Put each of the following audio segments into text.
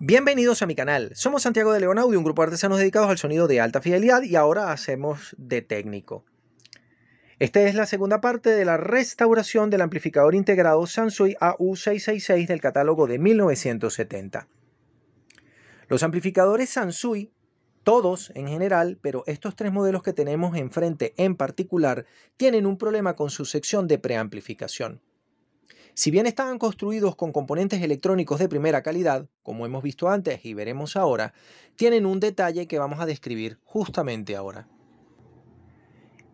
Bienvenidos a mi canal. Somos Santiago de León Audio, un grupo de artesanos dedicados al sonido de alta fidelidad y ahora hacemos de técnico. Esta es la segunda parte de la restauración del amplificador integrado Sansui AU666 del catálogo de 1970. Los amplificadores Sansui, todos en general, pero estos tres modelos que tenemos enfrente en particular, tienen un problema con su sección de preamplificación. Si bien estaban construidos con componentes electrónicos de primera calidad, como hemos visto antes y veremos ahora, tienen un detalle que vamos a describir justamente ahora.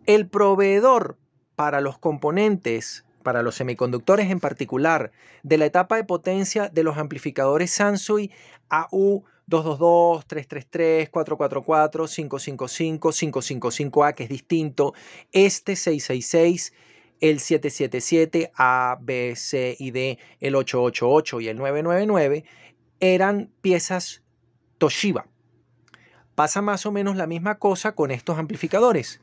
El proveedor para los componentes, para los semiconductores en particular, de la etapa de potencia de los amplificadores Sansui AU 222, 333, 444, 555, 555A, que es distinto, este 666 el 777, A, B, C y D, el 888 y el 999 eran piezas Toshiba. Pasa más o menos la misma cosa con estos amplificadores.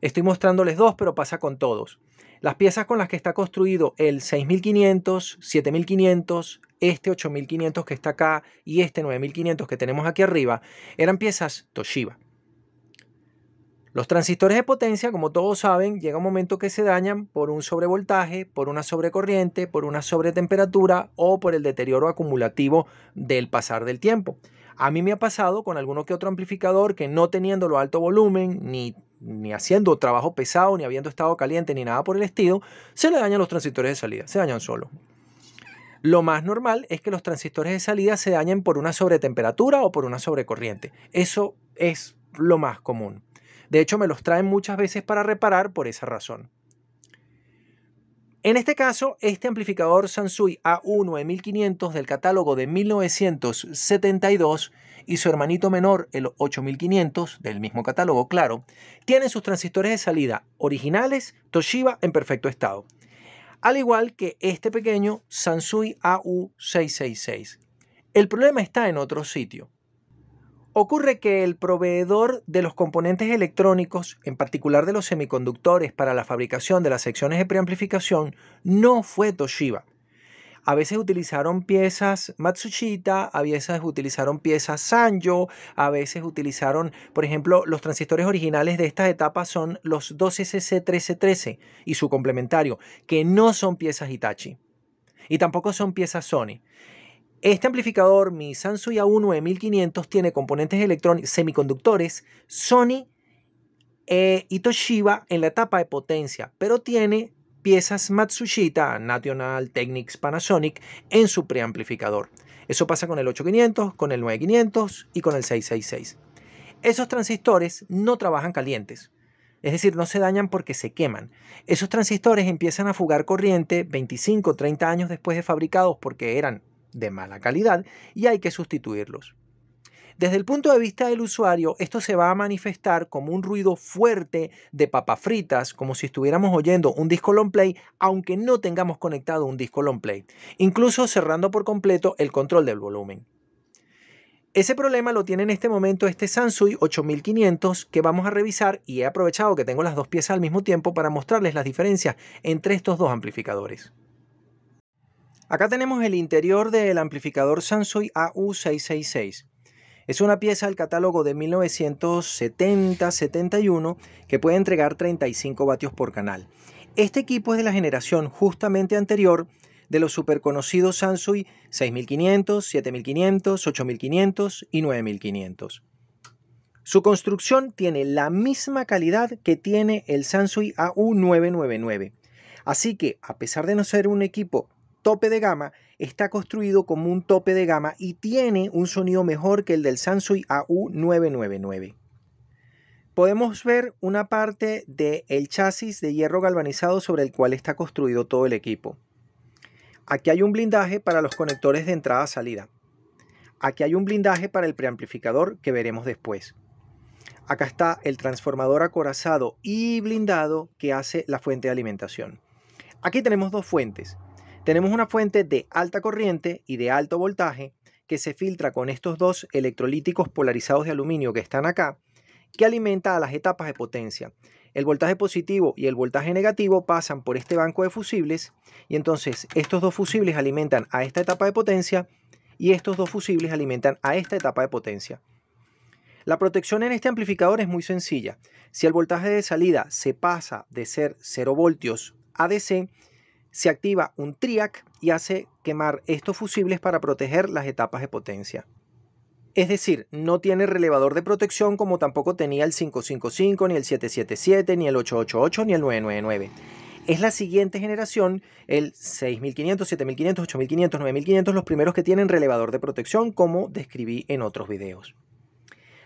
Estoy mostrándoles dos, pero pasa con todos. Las piezas con las que está construido el 6500, 7500, este 8500 que está acá y este 9500 que tenemos aquí arriba, eran piezas Toshiba. Los transistores de potencia, como todos saben, llega un momento que se dañan por un sobrevoltaje, por una sobrecorriente, por una sobretemperatura o por el deterioro acumulativo del pasar del tiempo. A mí me ha pasado con alguno que otro amplificador que no teniendo lo alto volumen, ni, haciendo trabajo pesado, ni habiendo estado caliente, ni nada por el estilo, se le dañan los transistores de salida, se dañan solo. Lo más normal es que los transistores de salida se dañen por una sobretemperatura o por una sobrecorriente. Eso es lo más común. De hecho, me los traen muchas veces para reparar por esa razón. En este caso, este amplificador Sansui A1 e del catálogo de 1972 y su hermanito menor, el 8500 del mismo catálogo, claro, tienen sus transistores de salida originales Toshiba en perfecto estado. Al igual que este pequeño Sansui AU666. El problema está en otro sitio. Ocurre que el proveedor de los componentes electrónicos, en particular de los semiconductores para la fabricación de las secciones de preamplificación, no fue Toshiba. A veces utilizaron piezas Matsushita, a veces utilizaron piezas Sanjo a veces utilizaron, por ejemplo, los transistores originales de esta etapa son los 12 sc 1313 y su complementario, que no son piezas Hitachi. Y tampoco son piezas Sony. Este amplificador, mi Sansui a 9500 tiene componentes electrónicos semiconductores, Sony eh, y Toshiba en la etapa de potencia, pero tiene piezas Matsushita, National, Technics, Panasonic en su preamplificador. Eso pasa con el 8500, con el 9500 y con el 666. Esos transistores no trabajan calientes, es decir, no se dañan porque se queman. Esos transistores empiezan a fugar corriente 25 30 años después de fabricados porque eran de mala calidad y hay que sustituirlos. Desde el punto de vista del usuario, esto se va a manifestar como un ruido fuerte de papas fritas, como si estuviéramos oyendo un disco long play, aunque no tengamos conectado un disco long play, incluso cerrando por completo el control del volumen. Ese problema lo tiene en este momento este Sansui 8500 que vamos a revisar y he aprovechado que tengo las dos piezas al mismo tiempo para mostrarles las diferencias entre estos dos amplificadores. Acá tenemos el interior del amplificador Sansui AU666. Es una pieza del catálogo de 1970-71 que puede entregar 35 vatios por canal. Este equipo es de la generación justamente anterior de los superconocidos Sansui 6500, 7500, 8500 y 9500. Su construcción tiene la misma calidad que tiene el Sansui AU999. Así que, a pesar de no ser un equipo tope de gama está construido como un tope de gama y tiene un sonido mejor que el del Sansui AU999. Podemos ver una parte del chasis de hierro galvanizado sobre el cual está construido todo el equipo. Aquí hay un blindaje para los conectores de entrada-salida. Aquí hay un blindaje para el preamplificador que veremos después. Acá está el transformador acorazado y blindado que hace la fuente de alimentación. Aquí tenemos dos fuentes, tenemos una fuente de alta corriente y de alto voltaje que se filtra con estos dos electrolíticos polarizados de aluminio que están acá, que alimenta a las etapas de potencia. El voltaje positivo y el voltaje negativo pasan por este banco de fusibles y entonces estos dos fusibles alimentan a esta etapa de potencia y estos dos fusibles alimentan a esta etapa de potencia. La protección en este amplificador es muy sencilla. Si el voltaje de salida se pasa de ser 0 voltios a DC, se activa un TRIAC y hace quemar estos fusibles para proteger las etapas de potencia. Es decir, no tiene relevador de protección como tampoco tenía el 555, ni el 777, ni el 888, ni el 999. Es la siguiente generación, el 6500, 7500, 8500, 9500, los primeros que tienen relevador de protección como describí en otros videos.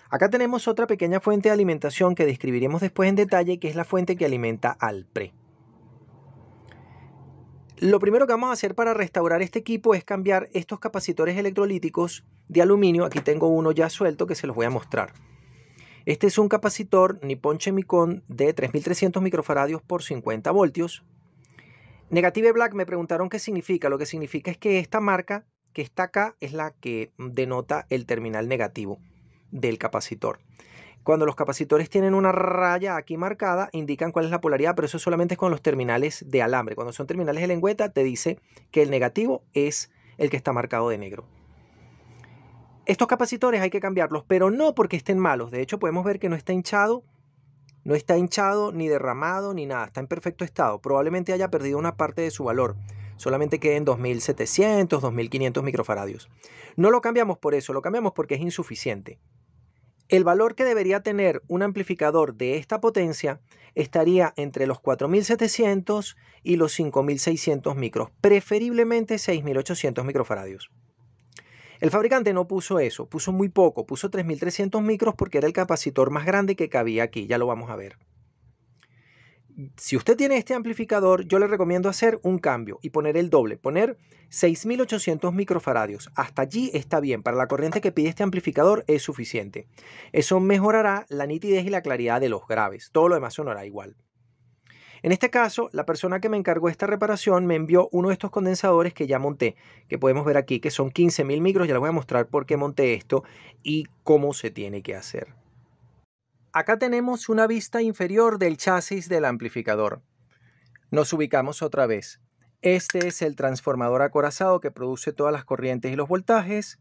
Acá tenemos otra pequeña fuente de alimentación que describiremos después en detalle, que es la fuente que alimenta al pre. Lo primero que vamos a hacer para restaurar este equipo es cambiar estos capacitores electrolíticos de aluminio. Aquí tengo uno ya suelto que se los voy a mostrar. Este es un capacitor Nippon Chemicon de 3300 microfaradios por 50 voltios. Negative Black me preguntaron qué significa. Lo que significa es que esta marca que está acá es la que denota el terminal negativo del capacitor. Cuando los capacitores tienen una raya aquí marcada, indican cuál es la polaridad, pero eso solamente es con los terminales de alambre. Cuando son terminales de lengüeta, te dice que el negativo es el que está marcado de negro. Estos capacitores hay que cambiarlos, pero no porque estén malos. De hecho, podemos ver que no está hinchado, no está hinchado, ni derramado, ni nada. Está en perfecto estado. Probablemente haya perdido una parte de su valor solamente queden 2700, 2500 microfaradios. No lo cambiamos por eso, lo cambiamos porque es insuficiente. El valor que debería tener un amplificador de esta potencia estaría entre los 4700 y los 5600 micros, preferiblemente 6800 microfaradios. El fabricante no puso eso, puso muy poco, puso 3300 micros porque era el capacitor más grande que cabía aquí, ya lo vamos a ver si usted tiene este amplificador, yo le recomiendo hacer un cambio y poner el doble, poner 6800 microfaradios. Hasta allí está bien, para la corriente que pide este amplificador es suficiente. Eso mejorará la nitidez y la claridad de los graves, todo lo demás sonará igual. En este caso, la persona que me encargó esta reparación me envió uno de estos condensadores que ya monté, que podemos ver aquí, que son 15.000 micros, ya les voy a mostrar por qué monté esto y cómo se tiene que hacer. Acá tenemos una vista inferior del chasis del amplificador. Nos ubicamos otra vez. Este es el transformador acorazado que produce todas las corrientes y los voltajes.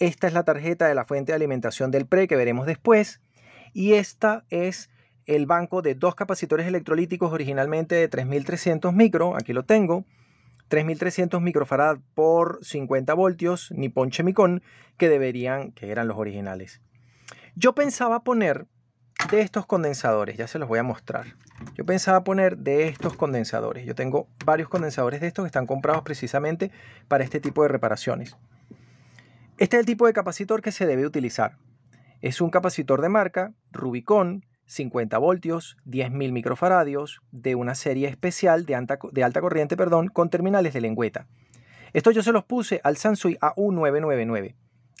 Esta es la tarjeta de la fuente de alimentación del PRE que veremos después. Y esta es el banco de dos capacitores electrolíticos originalmente de 3300 micro, aquí lo tengo, 3300 microfarad por 50 voltios, ponche micón que deberían, que eran los originales. Yo pensaba poner de estos condensadores, ya se los voy a mostrar. Yo pensaba poner de estos condensadores. Yo tengo varios condensadores de estos que están comprados precisamente para este tipo de reparaciones. Este es el tipo de capacitor que se debe utilizar. Es un capacitor de marca Rubicon 50 voltios, 10.000 microfaradios, de una serie especial de alta, de alta corriente perdón, con terminales de lengüeta. Esto yo se los puse al Sansui AU999,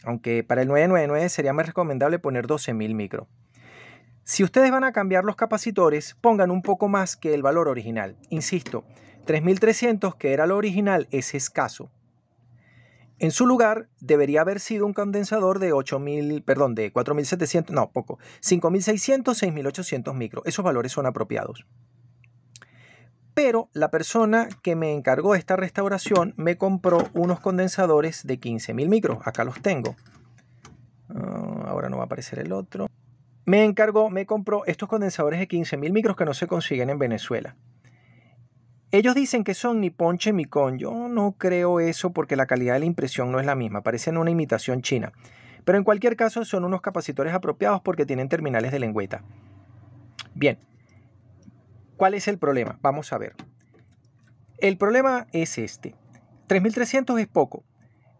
aunque para el 999 sería más recomendable poner 12.000 micro. Si ustedes van a cambiar los capacitores, pongan un poco más que el valor original. Insisto, 3300, que era lo original, es escaso. En su lugar, debería haber sido un condensador de perdón, de 4700, no, poco, 5600, 6800 micro. Esos valores son apropiados. Pero la persona que me encargó esta restauración me compró unos condensadores de 15000 micros. Acá los tengo. Ah, ahora no va a aparecer el otro me encargó, me compró estos condensadores de 15.000 micros que no se consiguen en Venezuela. Ellos dicen que son ni ponche ni con, Yo no creo eso porque la calidad de la impresión no es la misma. Parecen una imitación china. Pero en cualquier caso son unos capacitores apropiados porque tienen terminales de lengüeta. Bien. ¿Cuál es el problema? Vamos a ver. El problema es este. 3.300 es poco.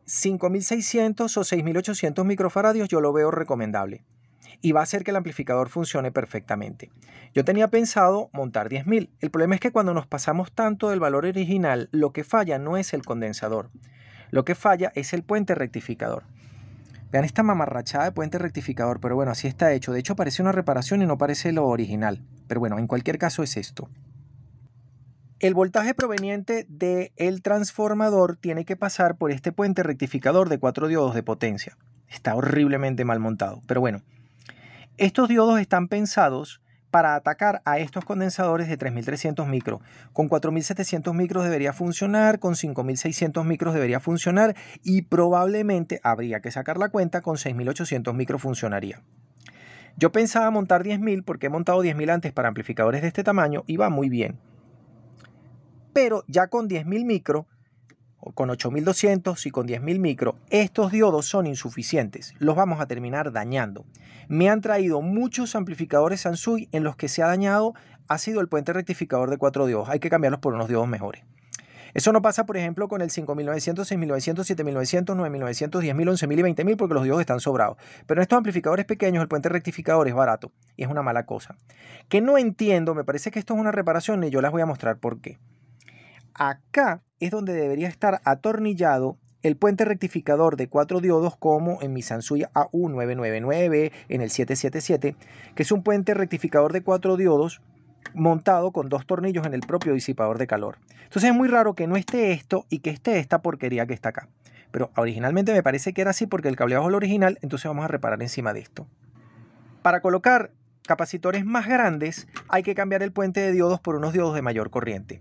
5.600 o 6.800 microfaradios yo lo veo recomendable y va a hacer que el amplificador funcione perfectamente. Yo tenía pensado montar 10.000. El problema es que cuando nos pasamos tanto del valor original, lo que falla no es el condensador. Lo que falla es el puente rectificador. Vean esta mamarrachada de puente rectificador, pero bueno, así está hecho. De hecho, parece una reparación y no parece lo original. Pero bueno, en cualquier caso es esto. El voltaje proveniente del el transformador tiene que pasar por este puente rectificador de 4 diodos de potencia. Está horriblemente mal montado, pero bueno, estos diodos están pensados para atacar a estos condensadores de 3300 micros. Con 4700 micros debería funcionar, con 5600 micros debería funcionar y probablemente habría que sacar la cuenta con 6800 micros funcionaría. Yo pensaba montar 10.000 porque he montado 10.000 antes para amplificadores de este tamaño y va muy bien. Pero ya con 10.000 micro con 8200 y con 10000 micro, estos diodos son insuficientes, los vamos a terminar dañando. Me han traído muchos amplificadores Sansui en los que se ha dañado ha sido el puente rectificador de cuatro diodos, hay que cambiarlos por unos diodos mejores. Eso no pasa, por ejemplo, con el 5900, 6900, 7900, 9900, 10000, 11000 y 20000 porque los diodos están sobrados. Pero en estos amplificadores pequeños el puente rectificador es barato y es una mala cosa. Que no entiendo, me parece que esto es una reparación y yo las voy a mostrar por qué. Acá es donde debería estar atornillado el puente rectificador de cuatro diodos como en mi Sansui AU999, en el 777, que es un puente rectificador de cuatro diodos montado con dos tornillos en el propio disipador de calor. Entonces es muy raro que no esté esto y que esté esta porquería que está acá. Pero originalmente me parece que era así porque el cableado es el original, entonces vamos a reparar encima de esto. Para colocar capacitores más grandes hay que cambiar el puente de diodos por unos diodos de mayor corriente.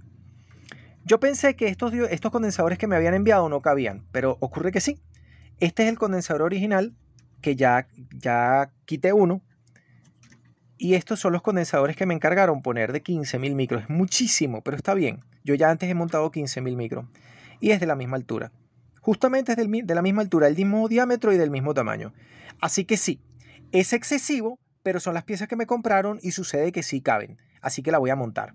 Yo pensé que estos, estos condensadores que me habían enviado no cabían, pero ocurre que sí. Este es el condensador original, que ya, ya quité uno. Y estos son los condensadores que me encargaron poner de 15.000 micros. Es muchísimo, pero está bien. Yo ya antes he montado 15.000 micros. Y es de la misma altura. Justamente es del, de la misma altura, el mismo diámetro y del mismo tamaño. Así que sí, es excesivo, pero son las piezas que me compraron y sucede que sí caben. Así que la voy a montar.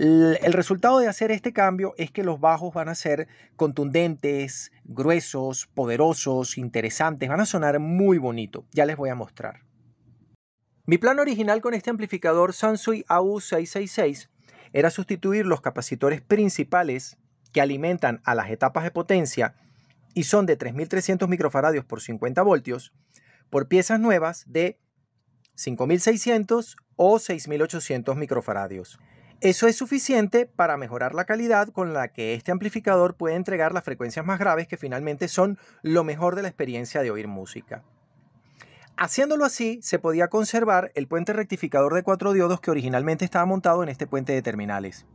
El resultado de hacer este cambio es que los bajos van a ser contundentes, gruesos, poderosos, interesantes, van a sonar muy bonito. Ya les voy a mostrar. Mi plan original con este amplificador Sansui AU666 era sustituir los capacitores principales que alimentan a las etapas de potencia y son de 3300 microfaradios por 50 voltios por piezas nuevas de 5600 o 6800 microfaradios. Eso es suficiente para mejorar la calidad con la que este amplificador puede entregar las frecuencias más graves que finalmente son lo mejor de la experiencia de oír música. Haciéndolo así, se podía conservar el puente rectificador de cuatro diodos que originalmente estaba montado en este puente de terminales.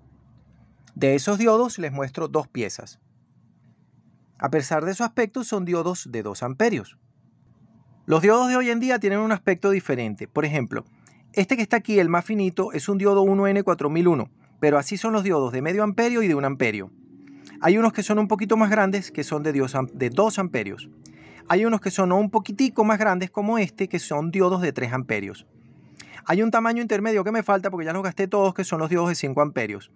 De esos diodos les muestro dos piezas. A pesar de su aspecto, son diodos de 2 amperios. Los diodos de hoy en día tienen un aspecto diferente. Por ejemplo, este que está aquí, el más finito, es un diodo 1N4001, pero así son los diodos de medio amperio y de un amperio. Hay unos que son un poquito más grandes, que son de, dos 2 amperios. Hay unos que son un poquitico más grandes como este, que son diodos de 3 amperios. Hay un tamaño intermedio que me falta porque ya los gasté todos, que son los diodos de 5 amperios.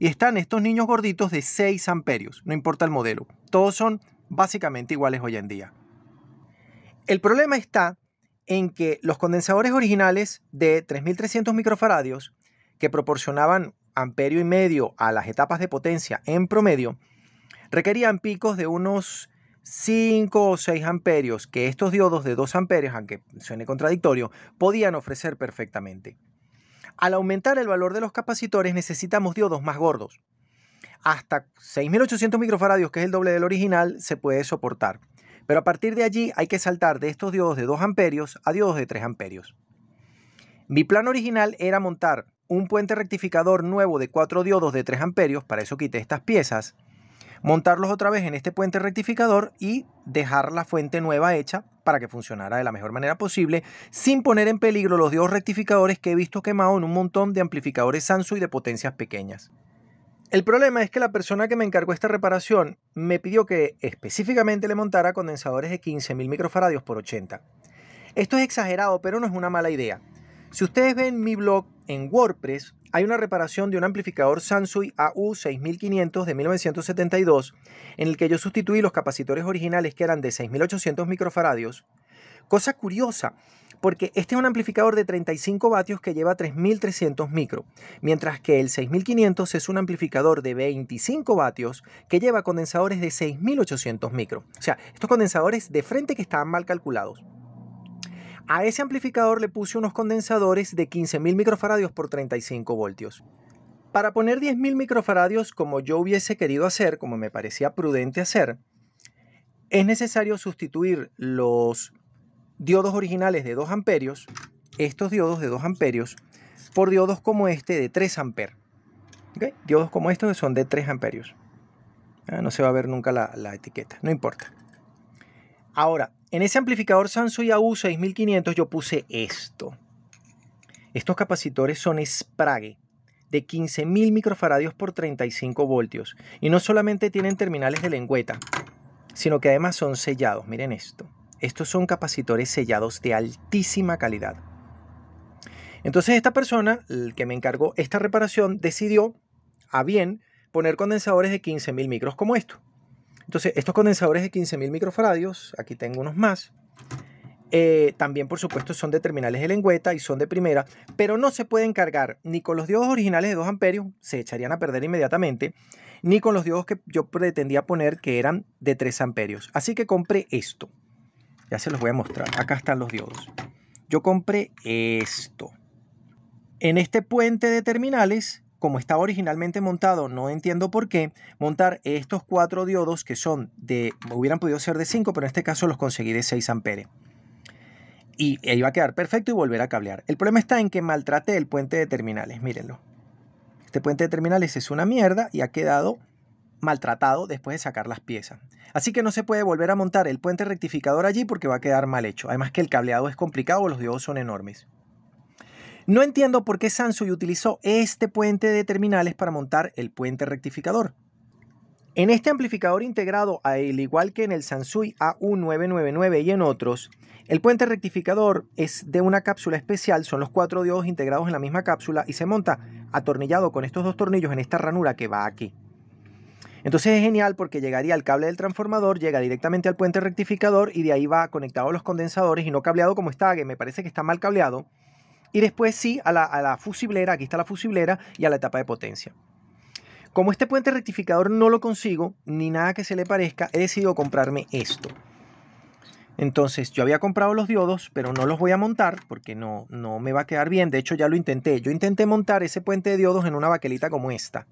Y están estos niños gorditos de 6 amperios, no importa el modelo. Todos son básicamente iguales hoy en día. El problema está en que los condensadores originales de 3300 microfaradios, que proporcionaban amperio y medio a las etapas de potencia en promedio, requerían picos de unos 5 o 6 amperios que estos diodos de 2 amperios, aunque suene contradictorio, podían ofrecer perfectamente. Al aumentar el valor de los capacitores necesitamos diodos más gordos. Hasta 6800 microfaradios, que es el doble del original, se puede soportar. Pero a partir de allí hay que saltar de estos diodos de 2 amperios a diodos de 3 amperios. Mi plan original era montar un puente rectificador nuevo de 4 diodos de 3 amperios, para eso quité estas piezas, montarlos otra vez en este puente rectificador y dejar la fuente nueva hecha para que funcionara de la mejor manera posible, sin poner en peligro los diodos rectificadores que he visto quemados en un montón de amplificadores Sansu y de potencias pequeñas. El problema es que la persona que me encargó esta reparación me pidió que específicamente le montara condensadores de 15.000 microfaradios por 80. Esto es exagerado, pero no es una mala idea. Si ustedes ven mi blog en WordPress, hay una reparación de un amplificador Sansui AU6500 de 1972, en el que yo sustituí los capacitores originales que eran de 6.800 microfaradios. Cosa curiosa, porque este es un amplificador de 35 vatios que lleva 3300 micro, mientras que el 6500 es un amplificador de 25 vatios que lleva condensadores de 6800 micro. O sea, estos condensadores de frente que estaban mal calculados. A ese amplificador le puse unos condensadores de 15.000 microfaradios por 35 voltios. Para poner 10.000 microfaradios como yo hubiese querido hacer, como me parecía prudente hacer, es necesario sustituir los diodos originales de 2 amperios, estos diodos de 2 amperios, por diodos como este de 3 amperios Diodos como estos son de 3 amperios. Ah, no se va a ver nunca la, etiqueta, no importa. Ahora, en ese amplificador Sansui AU 6500 yo puse esto. Estos capacitores son Sprague de 15.000 microfaradios por 35 voltios. Y no solamente tienen terminales de lengüeta, sino que además son sellados. Miren esto. Estos son capacitores sellados de altísima calidad. Entonces esta persona, el que me encargó esta reparación, decidió a bien poner condensadores de 15.000 micros como esto. Entonces estos condensadores de 15.000 microfaradios, aquí tengo unos más, eh, también, por supuesto, son de terminales de lengüeta y son de primera, pero no se pueden cargar ni con los diodos originales de 2 amperios, se echarían a perder inmediatamente, ni con los diodos que yo pretendía poner que eran de 3 amperios. Así que compré esto. Ya se los voy a mostrar. Acá están los diodos. Yo compré esto. En este puente de terminales, como estaba originalmente montado, no entiendo por qué, montar estos cuatro diodos que son de, hubieran podido ser de 5, pero en este caso los conseguí de 6 amperes. Y va a quedar perfecto y volver a cablear. El problema está en que maltraté el puente de terminales, mírenlo. Este puente de terminales es una mierda y ha quedado maltratado después de sacar las piezas. Así que no se puede volver a montar el puente rectificador allí porque va a quedar mal hecho. Además que el cableado es complicado, los diodos son enormes. No entiendo por qué Sansui utilizó este puente de terminales para montar el puente rectificador. En este amplificador integrado, al igual que en el Sansui A1999 y en otros, el puente rectificador es de una cápsula especial, son los cuatro diodos integrados en la misma cápsula y se monta atornillado con estos dos tornillos en esta ranura que va aquí. Entonces es genial porque llegaría al cable del transformador, llega directamente al puente rectificador y de ahí va conectado a los condensadores y no cableado como está, que me parece que está mal cableado. Y después sí a la, fusiblera, aquí está la fusiblera y a la etapa de potencia. Como este puente rectificador no lo consigo, ni nada que se le parezca, he decidido comprarme esto. Entonces, yo había comprado los diodos, pero no los voy a montar porque no, no me va a quedar bien. De hecho, ya lo intenté. Yo intenté montar ese puente de diodos en una baquelita como esta.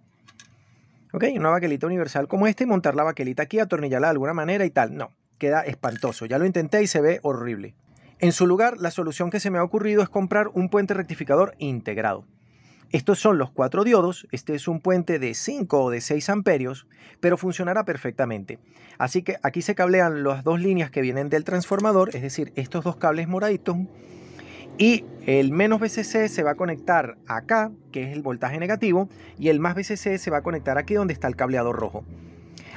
¿ok? Una baquelita universal como esta y montar la baquelita aquí, atornillarla de alguna manera y tal. No, queda espantoso. Ya lo intenté y se ve horrible. En su lugar, la solución que se me ha ocurrido es comprar un puente rectificador integrado. Estos son los cuatro diodos, este es un puente de 5 o de 6 amperios, pero funcionará perfectamente. Así que aquí se cablean las dos líneas que vienen del transformador, es decir, estos dos cables moraditos y el menos VCC se va a conectar acá, que es el voltaje negativo, y el más VCC se va a conectar aquí donde está el cableado rojo.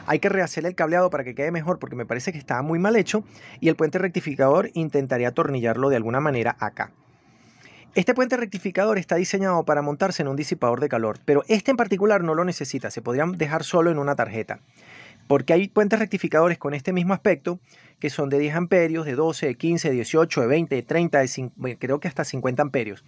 Hay que rehacer el cableado para que quede mejor porque me parece que estaba muy mal hecho y el puente rectificador intentaría atornillarlo de alguna manera acá. Este puente rectificador está diseñado para montarse en un disipador de calor, pero este en particular no lo necesita, se podría dejar solo en una tarjeta. Porque hay puentes rectificadores con este mismo aspecto que son de 10 amperios, de 12, de 15, de 18, de 20, de 30, creo que hasta 50 amperios.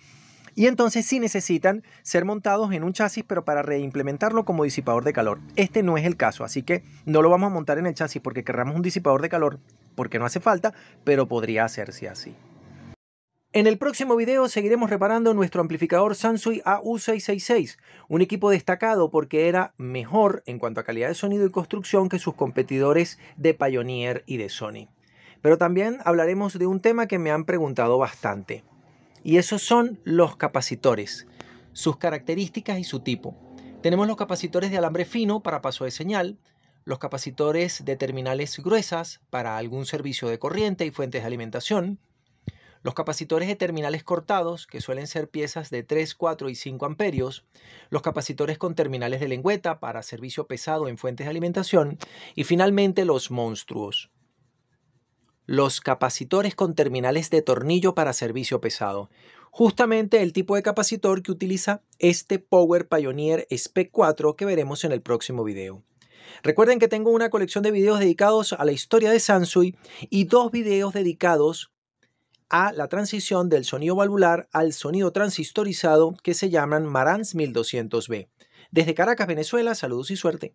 Y entonces sí necesitan ser montados en un chasis, pero para reimplementarlo como disipador de calor. Este no es el caso, así que no lo vamos a montar en el chasis porque querramos un disipador de calor, porque no hace falta, pero podría hacerse así. En el próximo video seguiremos reparando nuestro amplificador Sansui AU666, un equipo destacado porque era mejor en cuanto a calidad de sonido y construcción que sus competidores de Pioneer y de Sony. Pero también hablaremos de un tema que me han preguntado bastante, y esos son los capacitores, sus características y su tipo. Tenemos los capacitores de alambre fino para paso de señal, los capacitores de terminales gruesas para algún servicio de corriente y fuentes de alimentación, los capacitores de terminales cortados, que suelen ser piezas de 3, 4 y 5 amperios, los capacitores con terminales de lengüeta para servicio pesado en fuentes de alimentación y finalmente los monstruos. Los capacitores con terminales de tornillo para servicio pesado. Justamente el tipo de capacitor que utiliza este Power Pioneer Spec 4 que veremos en el próximo video. Recuerden que tengo una colección de videos dedicados a la historia de Sansui y dos videos dedicados a la transición del sonido valvular al sonido transistorizado que se llaman Marantz 1200B. Desde Caracas, Venezuela, saludos y suerte.